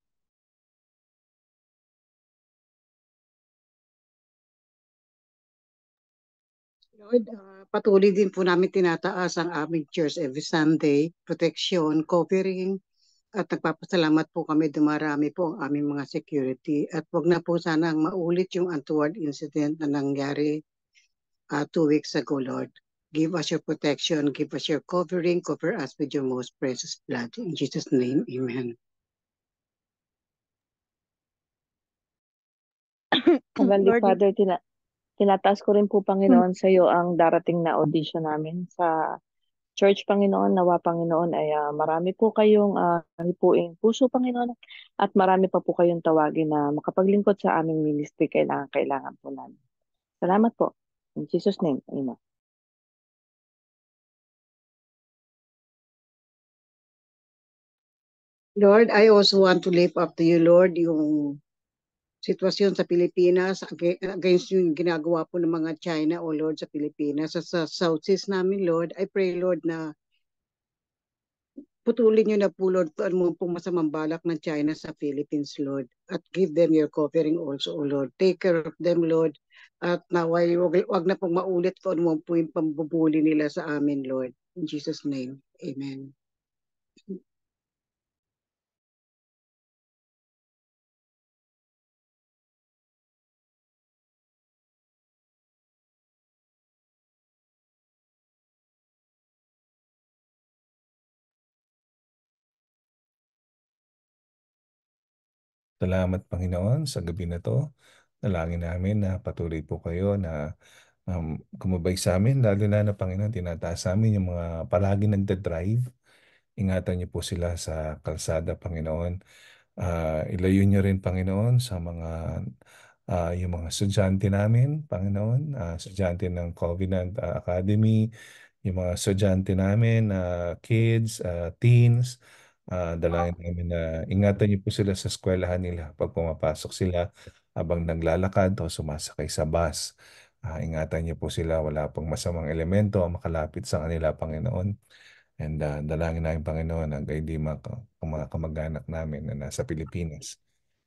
Lord, uh, patuloy din po namin tinataas ang aming church every Sunday, protection, covering, at nagpapasalamat po kami dumarami po ang aming mga security at wag na po sana ang maulit yung untoward incident na nangyari uh, two weeks ago, Lord. Give us your protection, give us your covering, cover us with your most precious blood. In Jesus' name, Amen. Heavenly Lord, Father, tina Tinataas ko rin po, Hmm. Panginoon, sa iyo ang darating na audition namin sa church, Panginoon. Nawa, Panginoon, ay ah, marami po kayong uh, ah, hipuing puso, Panginoon, at marami pa po kayong tawagin na makapaglingkod sa aming ministry. Kailangan, kailangan po namin. Salamat po. In Jesus' name, Amen. Lord, I also want to lift up to you, Lord, yung sitwasyon sa Pilipinas against yung ginagawa po ng mga China o oh Lord sa Pilipinas. Sa, sa Southeast namin, Lord, I pray, Lord, na putulin nyo na po, Lord, mo pong masamang balak ng China sa Philippines, Lord. At give them your covering also, O oh Lord. Take care of them, Lord. At naway, wag, wag na pong maulit po, ano po yung pambubuli nila sa amin, Lord. In Jesus' name, Amen. Salamat Panginoon sa gabi na ito. Nalangin namin na patuloy po kayo na um, kumabay sa amin, lalo na na Panginoon, tinataas sa amin yung mga palagi nagda-drive. Ingatan niyo po sila sa kalsada, Panginoon. Uh, ilayo niyo rin, Panginoon, sa mga uh, yung mga estudyante namin, Panginoon, uh, estudyante ng Covenant Academy, yung mga estudyante namin, uh, kids, uh, teens, Ah, ah, dalangin namin na ingatan niyo po sila sa eskwelahan nila pag pumapasok sila habang naglalakad o sumasakay sa bus. Ah, ingatan niyo po sila, wala pang masamang elemento ang makalapit sa kanila, Panginoon. And ah, dalangin namin, Panginoon, ang kay Dima, ka- mga kamag-anak namin na nasa Pilipinas.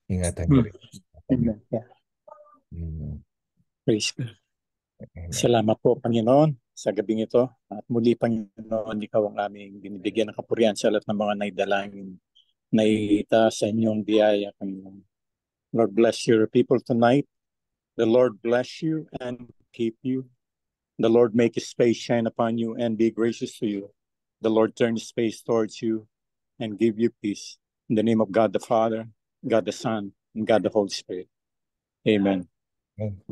Ingatan niyo hmm. rin. Amen. Yeah. Mm, Praise God. Salamat po, Panginoon sa gabing ito. At muli, Panginoon, ikaw ang aming binibigyan ng kapurihan sa lahat ng mga naidalangin na ita sa inyong biyaya, Panginoon. Lord, bless your people tonight. The Lord bless you and keep you. The Lord make his face shine upon you and be gracious to you. The Lord turn his face towards you and give you peace. In the name of God the Father, God the Son, and God the Holy Spirit. Amen.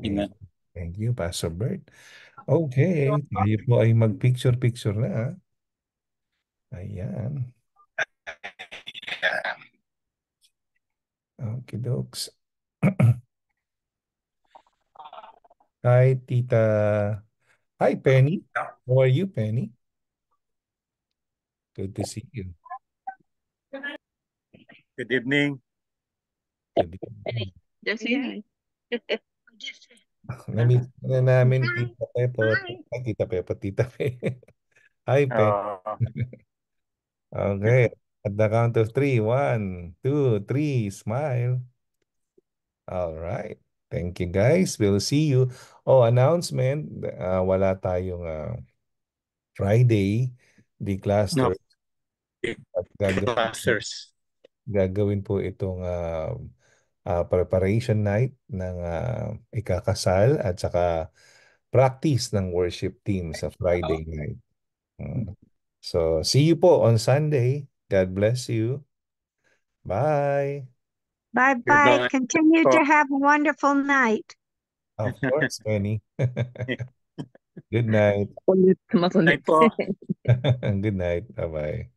Amen. Thank you, Pastor Bert. Okay, tayo po ay mag-picture-picture na. ah. Ayan. Okay, dogs. Hi, Tita. Hi, Penny. How are you, Penny? Good to see you. Good evening. Good evening. Just say hi. Just Namiss na namin Tita Pepo. Ay, Tita Pepo, Tita Pe. Hi, Pe. Oo. Okay. At the count of three. One, two, three. Smile. All right. Thank you, guys. We'll see you. Oh, announcement. Uh, wala tayong uh, Friday The decluster. At gagawin, Clusters. gagawin po itong uh, uh, preparation night ng uh, ikakasal at saka practice ng worship team sa Friday oh. night. Mm. So, see you po on Sunday. God bless you. Bye. Bye-bye. Continue to have a wonderful night. Of course, Penny. Good night. Good night. Bye-bye.